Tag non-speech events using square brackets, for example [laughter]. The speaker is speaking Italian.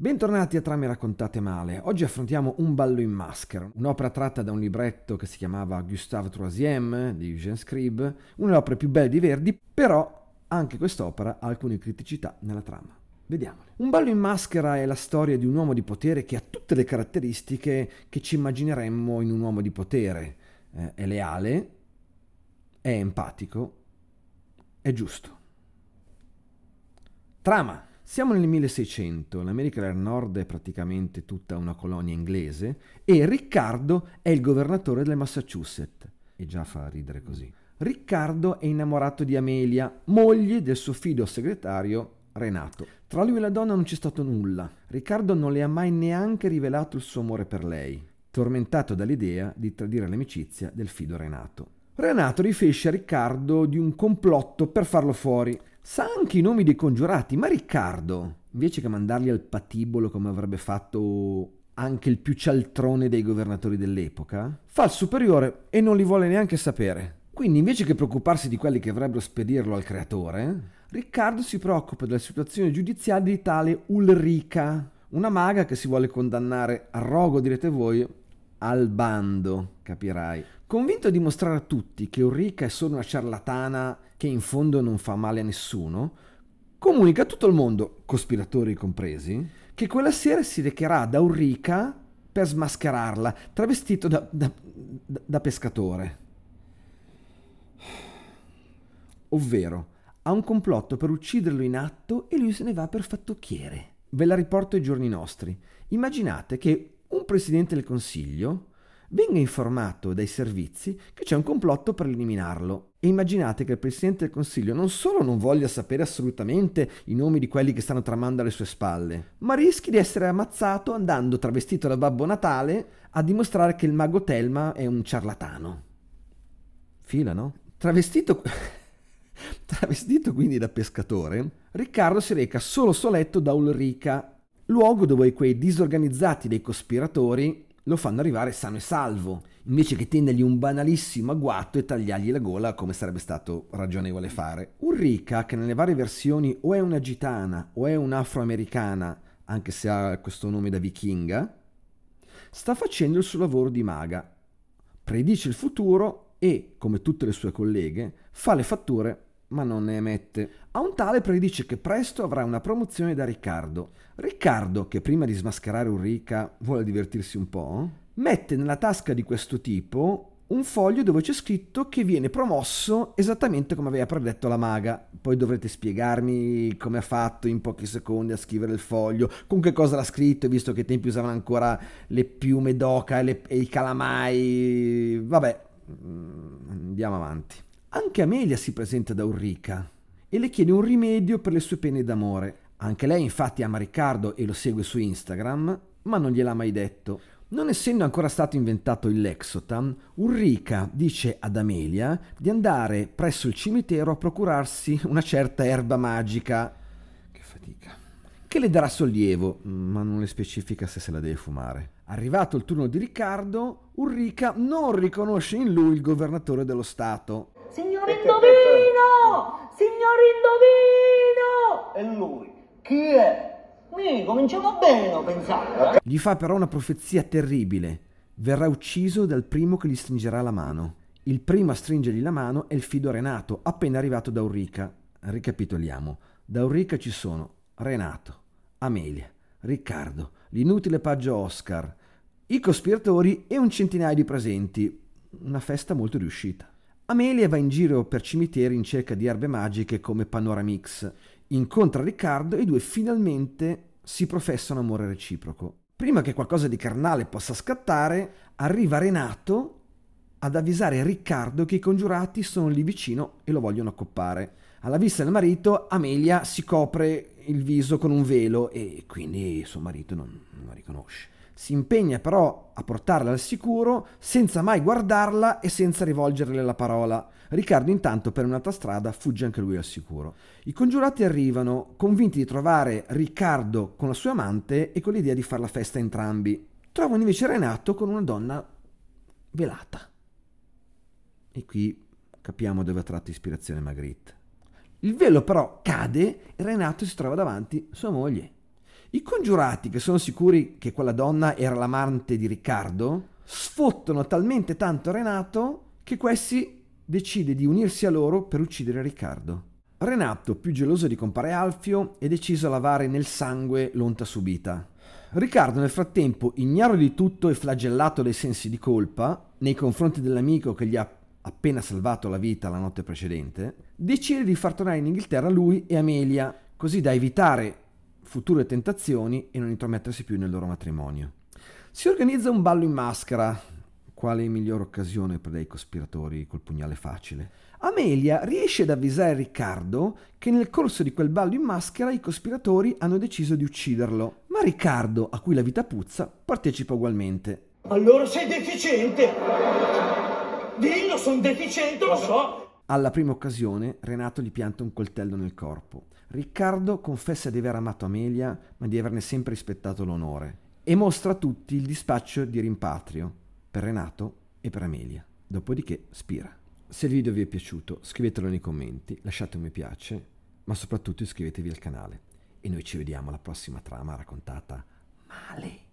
Bentornati a Trame raccontate male. Oggi affrontiamo Un ballo in maschera, un'opera tratta da un libretto che si chiamava Gustave Troisième di Eugène Scribe, una delle opere più belle di Verdi, però anche quest'opera ha alcune criticità nella trama. Vediamole. Un ballo in maschera è la storia di un uomo di potere che ha tutte le caratteristiche che ci immagineremmo in un uomo di potere. Eh, è leale, è empatico, è giusto. Trama. Siamo nel 1600, l'America del Nord è praticamente tutta una colonia inglese e Riccardo è il governatore del Massachusetts. E già fa ridere così. Riccardo è innamorato di Amelia, moglie del suo figlio segretario Renato. Tra lui e la donna non c'è stato nulla. Riccardo non le ha mai neanche rivelato il suo amore per lei, tormentato dall'idea di tradire l'amicizia del figlio Renato. Renato rifesce a Riccardo di un complotto per farlo fuori. Sa anche i nomi dei congiurati, ma Riccardo, invece che mandarli al patibolo come avrebbe fatto anche il più cialtrone dei governatori dell'epoca, fa il superiore e non li vuole neanche sapere. Quindi invece che preoccuparsi di quelli che avrebbero spedirlo al creatore, Riccardo si preoccupa della situazione giudiziaria di tale Ulrica, una maga che si vuole condannare a rogo, direte voi, al bando, capirai. Convinto di mostrare a tutti che Ulrica è solo una ciarlatana che in fondo non fa male a nessuno, comunica a tutto il mondo, cospiratori compresi, che quella sera si recherà da Ulrica per smascherarla, travestito da, da, da pescatore. Ovvero, ha un complotto per ucciderlo in atto e lui se ne va per fattocchiere. Ve la riporto ai giorni nostri. Immaginate che un presidente del Consiglio venga informato dai servizi che c'è un complotto per eliminarlo. E immaginate che il Presidente del Consiglio non solo non voglia sapere assolutamente i nomi di quelli che stanno tramando alle sue spalle, ma rischi di essere ammazzato andando travestito da Babbo Natale a dimostrare che il mago Telma è un ciarlatano. Fila, no? Travestito... [laughs] travestito quindi da pescatore, Riccardo si reca solo soletto da Ulrica, luogo dove quei disorganizzati dei cospiratori lo fanno arrivare sano e salvo, invece che tendergli un banalissimo agguato e tagliargli la gola come sarebbe stato ragionevole fare. Ulrica, che nelle varie versioni o è una gitana o è un'afroamericana, anche se ha questo nome da vichinga, sta facendo il suo lavoro di maga, predice il futuro e, come tutte le sue colleghe, fa le fatture ma non ne emette. A un tale predice che presto avrà una promozione da Riccardo. Riccardo, che prima di smascherare Ulrica vuole divertirsi un po', mette nella tasca di questo tipo un foglio dove c'è scritto che viene promosso esattamente come aveva predetto la maga. Poi dovrete spiegarmi come ha fatto in pochi secondi a scrivere il foglio, con che cosa l'ha scritto, visto che i tempi usavano ancora le piume d'oca e, le, e i calamai. Vabbè, mm, andiamo avanti. Anche Amelia si presenta da Ulrica e le chiede un rimedio per le sue pene d'amore. Anche lei infatti ama Riccardo e lo segue su Instagram, ma non gliel'ha mai detto. Non essendo ancora stato inventato il Lexotan, Ulrica dice ad Amelia di andare presso il cimitero a procurarsi una certa erba magica. Che fatica. Che le darà sollievo, ma non le specifica se se la deve fumare. Arrivato il turno di Riccardo, Ulrica non riconosce in lui il governatore dello Stato. Signor Indovino! Signor Indovino! E lui, chi è? Mi, cominciamo bene, ho pensato. Eh. Gli fa però una profezia terribile. Verrà ucciso dal primo che gli stringerà la mano. Il primo a stringergli la mano è il fido Renato, appena arrivato da Ulrica. Ricapitoliamo. Da Ulrica ci sono Renato, Amelia, Riccardo, l'inutile paggio Oscar, i cospiratori e un centinaio di presenti. Una festa molto riuscita. Amelia va in giro per cimiteri in cerca di erbe magiche come Panoramix. Incontra Riccardo e i due finalmente si professano amore reciproco. Prima che qualcosa di carnale possa scattare, arriva Renato ad avvisare Riccardo che i congiurati sono lì vicino e lo vogliono accoppare. Alla vista del marito, Amelia si copre il viso con un velo e quindi suo marito non, non la riconosce si impegna però a portarla al sicuro senza mai guardarla e senza rivolgerle la parola. Riccardo intanto per un'altra strada fugge anche lui al sicuro. I congiurati arrivano, convinti di trovare Riccardo con la sua amante e con l'idea di far la festa entrambi. Trovano invece Renato con una donna velata. E qui capiamo dove ha tratto ispirazione Magritte. Il velo però cade e Renato si trova davanti sua moglie. I congiurati, che sono sicuri che quella donna era l'amante di Riccardo, sfottano talmente tanto Renato che questi decide di unirsi a loro per uccidere Riccardo. Renato, più geloso di compare Alfio, è deciso a lavare nel sangue l'onta subita. Riccardo nel frattempo, ignaro di tutto e flagellato dai sensi di colpa nei confronti dell'amico che gli ha appena salvato la vita la notte precedente, decide di far tornare in Inghilterra lui e Amelia, così da evitare future tentazioni e non intromettersi più nel loro matrimonio. Si organizza un ballo in maschera, quale migliore occasione per dei cospiratori col pugnale facile. Amelia riesce ad avvisare Riccardo che nel corso di quel ballo in maschera i cospiratori hanno deciso di ucciderlo, ma Riccardo, a cui la vita puzza, partecipa ugualmente. Allora sei deficiente! Dillo, sono deficiente, lo so! Alla prima occasione Renato gli pianta un coltello nel corpo. Riccardo confessa di aver amato Amelia, ma di averne sempre rispettato l'onore, e mostra a tutti il dispaccio di rimpatrio per Renato e per Amelia. Dopodiché spira. Se il video vi è piaciuto, scrivetelo nei commenti, lasciate un mi piace, ma soprattutto iscrivetevi al canale. E noi ci vediamo alla prossima trama raccontata male.